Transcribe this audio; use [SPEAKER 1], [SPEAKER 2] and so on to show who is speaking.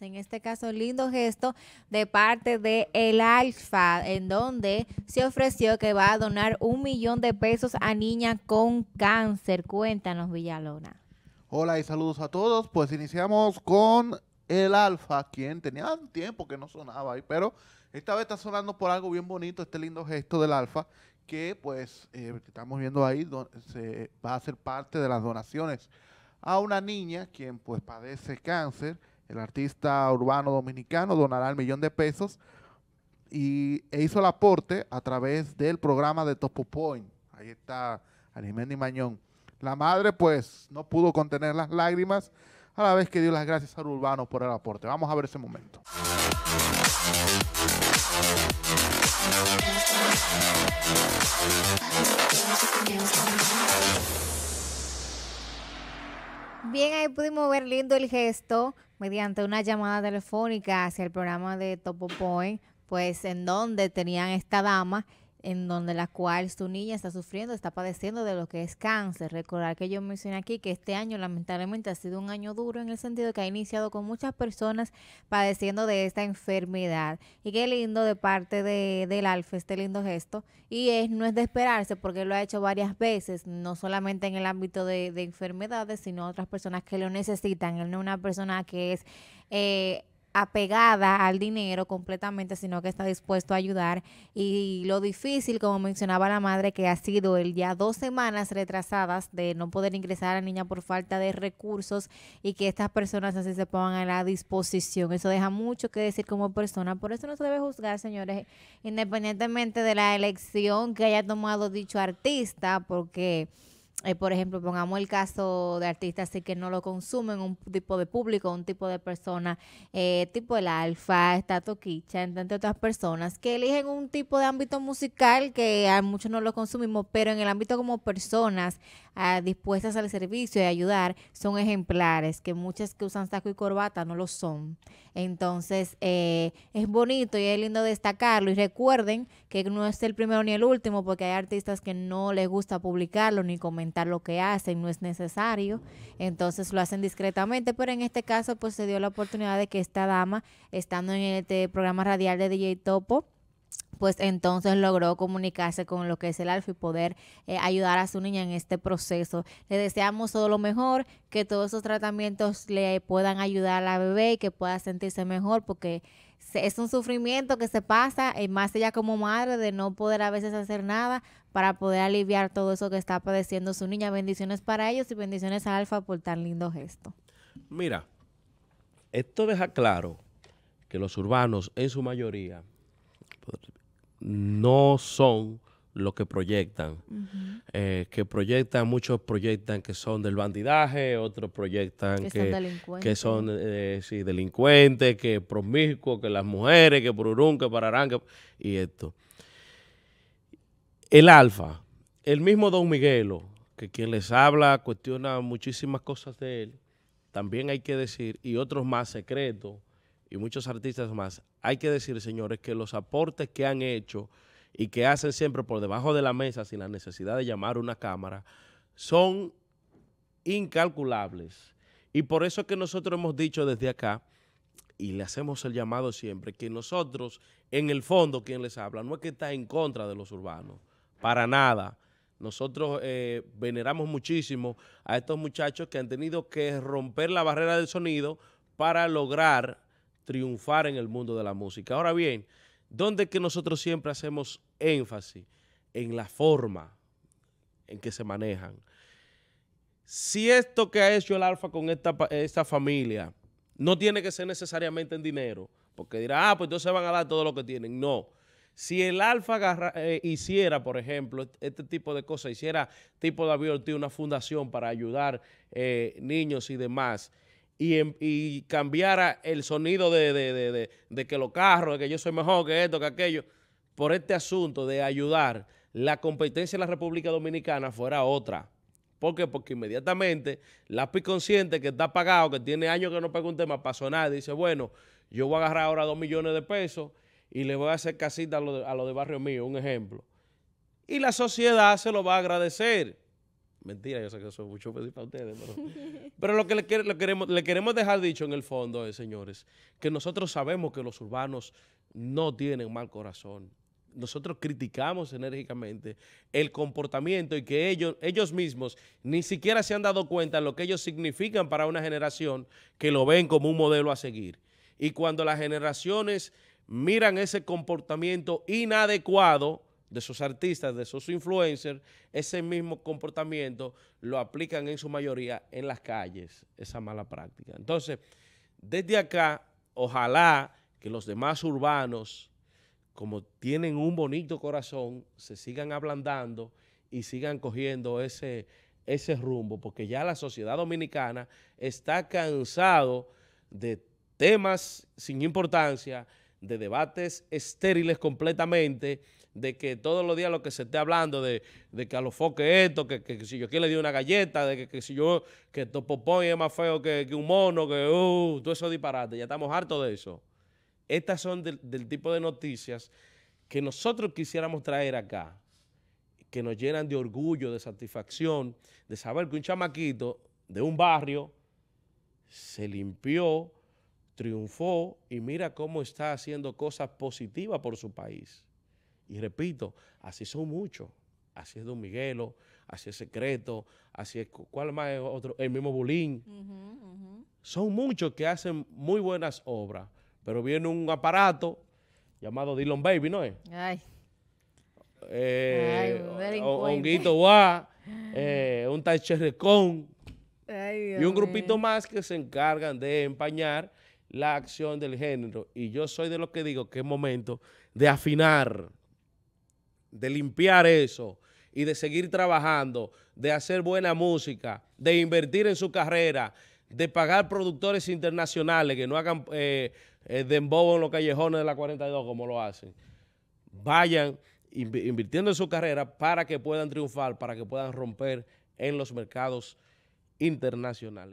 [SPEAKER 1] En este caso, lindo gesto de parte de El Alfa, en donde se ofreció que va a donar un millón de pesos a niña con cáncer. Cuéntanos, Villalona.
[SPEAKER 2] Hola y saludos a todos. Pues iniciamos con El Alfa, quien tenía un tiempo que no sonaba ahí, pero esta vez está sonando por algo bien bonito, este lindo gesto del Alfa, que pues eh, estamos viendo ahí, se va a ser parte de las donaciones a una niña quien pues padece cáncer el artista urbano dominicano donará el millón de pesos y, e hizo el aporte a través del programa de Topo Point. Ahí está Arimendi Mañón. La madre, pues, no pudo contener las lágrimas a la vez que dio las gracias al urbano por el aporte. Vamos a ver ese momento.
[SPEAKER 1] También ahí pudimos ver lindo el gesto mediante una llamada telefónica hacia el programa de Topo Point, pues en donde tenían esta dama en donde la cual su niña está sufriendo, está padeciendo de lo que es cáncer. Recordar que yo mencioné aquí que este año lamentablemente ha sido un año duro en el sentido que ha iniciado con muchas personas padeciendo de esta enfermedad. Y qué lindo de parte de, del Alfa este lindo gesto. Y es, no es de esperarse porque lo ha hecho varias veces, no solamente en el ámbito de, de enfermedades, sino otras personas que lo necesitan. Él no es una persona que es... Eh, apegada al dinero completamente, sino que está dispuesto a ayudar. Y lo difícil, como mencionaba la madre, que ha sido el ya dos semanas retrasadas de no poder ingresar a la niña por falta de recursos y que estas personas así se pongan a la disposición. Eso deja mucho que decir como persona. Por eso no se debe juzgar, señores, independientemente de la elección que haya tomado dicho artista, porque... Eh, por ejemplo, pongamos el caso de artistas así que no lo consumen, un tipo de público, un tipo de persona, eh, tipo el alfa, Stato toquicha, entre otras personas, que eligen un tipo de ámbito musical que a muchos no lo consumimos, pero en el ámbito como personas ah, dispuestas al servicio y ayudar, son ejemplares, que muchas que usan saco y corbata no lo son. Entonces, eh, es bonito y es lindo destacarlo. Y recuerden que no es el primero ni el último, porque hay artistas que no les gusta publicarlo ni comentarlo lo que hacen, no es necesario, entonces lo hacen discretamente, pero en este caso pues se dio la oportunidad de que esta dama, estando en este programa radial de DJ Topo, pues entonces logró comunicarse con lo que es el alfa y poder eh, ayudar a su niña en este proceso. Le deseamos todo lo mejor, que todos esos tratamientos le puedan ayudar a la bebé y que pueda sentirse mejor porque es un sufrimiento que se pasa, y eh, más ella como madre, de no poder a veces hacer nada para poder aliviar todo eso que está padeciendo su niña. Bendiciones para ellos y bendiciones a Alfa por tan lindo gesto.
[SPEAKER 2] Mira, esto deja claro que los urbanos en su mayoría no son lo que proyectan. Eh, que proyectan, muchos proyectan que son del bandidaje, otros proyectan que, son eh, delincuentes, que promiscuos, que las mujeres, que por que pararán, que, y esto. El alfa, el mismo Don Miguelo, que quien les habla cuestiona muchísimas cosas de él, también hay que decir, y otros más secretos, y muchos artistas más, hay que decir, señores, que los aportes que han hecho y que hacen siempre por debajo de la mesa sin la necesidad de llamar una cámara, son incalculables. Y por eso es que nosotros hemos dicho desde acá, y le hacemos el llamado siempre, que nosotros, en el fondo, quien les habla, no es que está en contra de los urbanos, para nada. Nosotros eh, veneramos muchísimo a estos muchachos que han tenido que romper la barrera del sonido para lograr triunfar en el mundo de la música. Ahora bien, ¿dónde es que nosotros siempre hacemos énfasis? En la forma en que se manejan. Si esto que ha hecho el Alfa con esta, familia no tiene que ser necesariamente en dinero, porque dirá, ah, pues entonces van a dar todo lo que tienen. No. Si el Alfa eh, hiciera, por ejemplo, este tipo de cosas, hiciera tipo de Ortiz, una fundación para ayudar eh, niños y demás, y, em, y cambiara el sonido de, que los carros, de que yo soy mejor que esto, que aquello, por este asunto de ayudar, la competencia en la República Dominicana fuera otra. ¿Por qué? Porque inmediatamente la consciente que está pagado, que tiene años que no pega un tema para sonar, dice, bueno, yo voy a agarrar ahora dos millones de pesos y le voy a hacer casita a lo de barrio mío, un ejemplo. Y la sociedad se lo va a agradecer. Mentira, yo sé que eso es mucho pedir para ustedes. Pero, lo que le, queremos, le queremos dejar dicho en el fondo eh, señores, que nosotros sabemos que los urbanos no tienen mal corazón. Nosotros criticamos enérgicamente el comportamiento y que ellos, ellos mismos ni siquiera se han dado cuenta de lo que ellos significan para una generación que lo ven como un modelo a seguir. Y cuando las generaciones miran ese comportamiento inadecuado, de sus artistas, de sus influencers, ese mismo comportamiento lo aplican en su mayoría en las calles, esa mala práctica. Entonces, desde acá, ojalá que los demás urbanos, como tienen un bonito corazón, se sigan ablandando y sigan cogiendo ese, ese rumbo, porque ya la sociedad dominicana está cansado de temas sin importancia, de debates estériles completamente, de que todos los días lo que se esté hablando de, que a los foques esto, que, si yo aquí le di una galleta, de que, si yo, que Topopón es más feo que, un mono, que uh, todo eso disparate, ya estamos hartos de eso. Estas son del, del tipo de noticias que nosotros quisiéramos traer acá, que nos llenan de orgullo, de satisfacción, de saber que un chamaquito de un barrio se limpió, triunfó y mira cómo está haciendo cosas positivas por su país. Y repito, así son muchos. Así es Don Miguelo, así es Secreto, así es, ¿cuál más es otro? El mismo Bulín. Son muchos que hacen muy buenas obras, pero viene un aparato llamado Dylan Baby, ¿no es? Ay. Eh, un honguito Guá, eh, un
[SPEAKER 1] Ay, y un grupito
[SPEAKER 2] más que se encargan de empañar la acción del género. Y yo soy de los que digo que es momento de afinar de limpiar eso y de seguir trabajando, de hacer buena música, de invertir en su carrera, de pagar productores internacionales que no hagan eh, eh, de embobo en los callejones de la 42 como lo hacen. Vayan invirtiendo en su carrera para que puedan triunfar, para que puedan romper en los mercados internacionales.